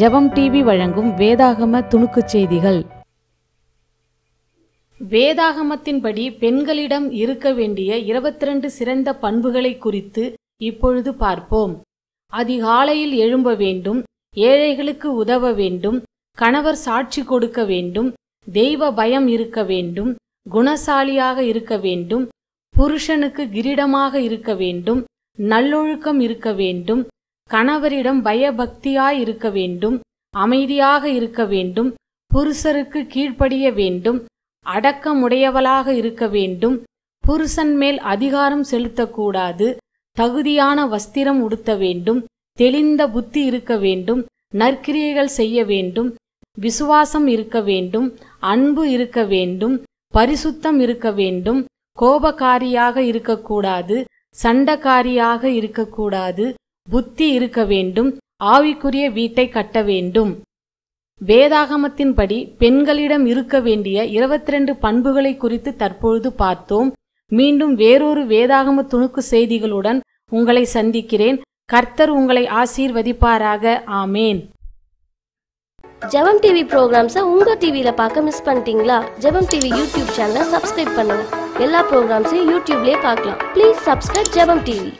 ஜெபம் டிவி வழங்கும் வேதாகம துணுக்கு செய்திகள் வேதாகமத்தின்படி பெண்களிடம் இருக்க வேண்டிய இருபத்தி ரெண்டு சிறந்த பண்புகளை குறித்து இப்பொழுது பார்ப்போம் அதிகாலையில் எழும்ப வேண்டும் ஏழைகளுக்கு உதவ வேண்டும் கணவர் சாட்சி கொடுக்க வேண்டும் தெய்வ பயம் இருக்க வேண்டும் குணசாலியாக இருக்க வேண்டும் புருஷனுக்கு கிரீடமாக இருக்க வேண்டும் நல்லொழுக்கம் இருக்க வேண்டும் கணவரிடம் பயபக்தியாய் இருக்க வேண்டும் அமைதியாக இருக்க வேண்டும் புருஷருக்கு கீழ்ப்படிய வேண்டும் அடக்கமுடையவளாக இருக்க வேண்டும் புருஷன் மேல் அதிகாரம் செலுத்தக்கூடாது தகுதியான வஸ்திரம் உடுத்த வேண்டும் தெளிந்த புத்தி இருக்க வேண்டும் நற்கிரியைகள் செய்ய வேண்டும் விசுவாசம் இருக்க வேண்டும் அன்பு இருக்க வேண்டும் பரிசுத்தம் இருக்க வேண்டும் கோபக்காரியாக இருக்கக்கூடாது சண்டக்காரியாக இருக்கக்கூடாது புத்தி இருக்க வேண்டும் ஆவிக்குரிய வீட்டை கட்ட வேண்டும் வேதாகமத்தின்படி பெண்களிடம் இருக்க வேண்டிய இருபத்தி ரெண்டு பண்புகளை குறித்து தற்பொழுது பார்த்தோம் மீண்டும் வேறொரு வேதாகம துணுக்கு செய்திகளுடன் உங்களை சந்திக்கிறேன் கர்த்தர் உங்களை ஆசீர்வதிப்பாராக ஆமேன் ஜெபம் டிவி ப்ரோக்ராம்ஸை உங்க டிவியில் பார்க்க மிஸ் பண்ணிட்டீங்களா ஜெபம் டிவி யூடியூப் சேனலை சப்ஸ்கிரைப் பண்ணுங்க எல்லா ப்ரோக்ராம்ஸையும் யூடியூப்லேயே பார்க்கலாம் ப்ளீஸ் சப்ஸ்கிரைப் ஜெபம் டிவி